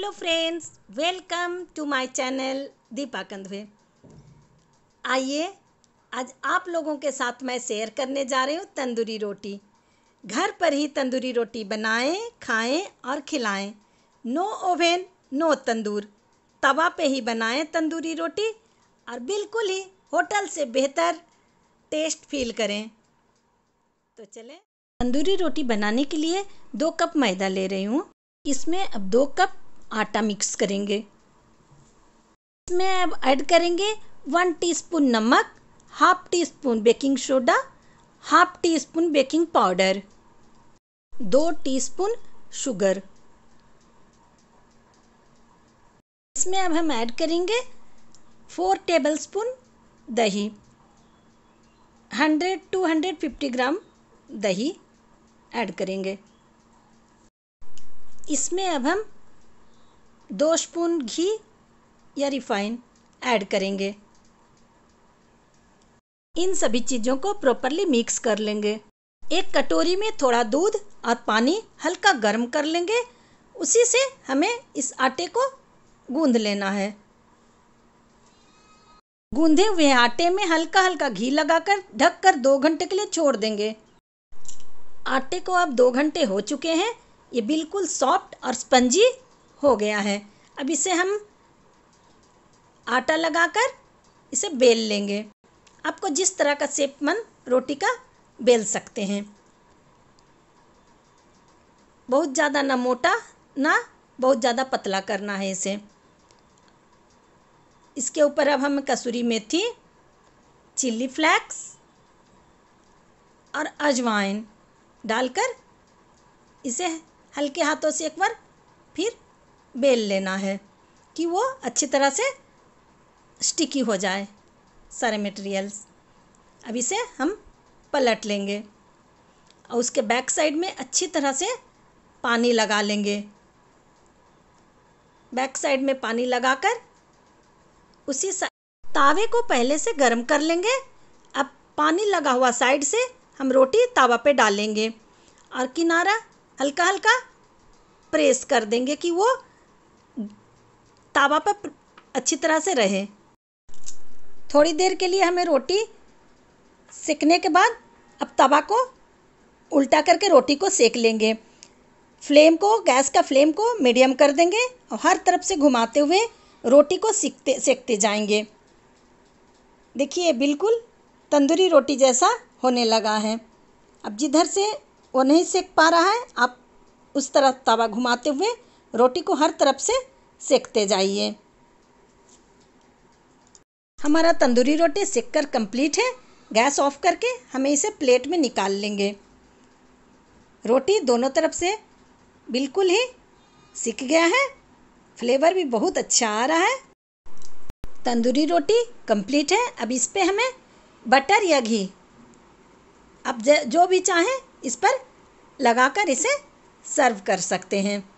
hello friends welcome to my channel Deepa Kandhwe आइए आज आप लोगों के साथ मैं शेयर करने जा रही हूँ तंदूरी रोटी घर पर ही तंदूरी रोटी बनाएं खाएं और खिलाएं नो ओवन नो तंदूर तवा पे ही बनाएं तंदूरी रोटी और बिल्कुल ही होटल से बेहतर टेस्ट फील करें तो चलें तंदूरी रोटी बनाने के लिए दो कप मैदा ले रही हूँ इसमें अब दो कप आटा मिक्स करेंगे इसमें अब ऐड करेंगे वन टीस्पून नमक half teaspoon baking soda half teaspoon baking powder दो टीस्पून शुगर इसमें अब हम ऐड करेंगे फोर टेबलस्पून दही hundred two hundred fifty gram दही ऐड करेंगे इसमें अब हम दो स्पून घी या रिफाइन ऐड करेंगे इन सभी चीज़ों को प्रॉपरली मिक्स कर लेंगे एक कटोरी में थोड़ा दूध और पानी हल्का गर्म कर लेंगे उसी से हमें इस आटे को गूंद लेना है गूंधे हुए आटे में हल्का हल्का घी लगाकर ढककर दो घंटे के लिए छोड़ देंगे आटे को अब दो घंटे हो चुके हैं ये बिल्कुल सॉफ्ट और स्पंजी हो गया है अब इसे हम आटा लगाकर इसे बेल लेंगे आपको जिस तरह का सेप मन रोटी का बेल सकते हैं बहुत ज़्यादा ना मोटा ना बहुत ज़्यादा पतला करना है इसे इसके ऊपर अब हम कसूरी मेथी चिल्ली फ्लैक्स और अजवाइन डालकर इसे हल्के हाथों से एक बार फिर बेल लेना है कि वो अच्छी तरह से स्टिकी हो जाए सारे मटेरियल्स अब इसे हम पलट लेंगे और उसके बैक साइड में अच्छी तरह से पानी लगा लेंगे बैक साइड में पानी लगाकर उसी तावे को पहले से गर्म कर लेंगे अब पानी लगा हुआ साइड से हम रोटी तावा पे डालेंगे और किनारा हल्का हल्का प्रेस कर देंगे कि वो तावा पर अच्छी तरह से रहे थोड़ी देर के लिए हमें रोटी सेकने के बाद अब तवा को उल्टा करके रोटी को सेक लेंगे फ्लेम को गैस का फ्लेम को मीडियम कर देंगे और हर तरफ से घुमाते हुए रोटी को सीखते सेकते जाएंगे देखिए बिल्कुल तंदूरी रोटी जैसा होने लगा है अब जिधर से वो नहीं सेक पा रहा है आप उस तरफ तवा घुमाते हुए रोटी को हर तरफ से सेकते जाइए हमारा तंदूरी रोटी सेक कर कम्प्लीट है गैस ऑफ करके हमें इसे प्लेट में निकाल लेंगे रोटी दोनों तरफ से बिल्कुल ही सिक गया है फ्लेवर भी बहुत अच्छा आ रहा है तंदूरी रोटी कंप्लीट है अब इस पर हमें बटर या घी आप जो भी चाहें इस पर लगाकर इसे सर्व कर सकते हैं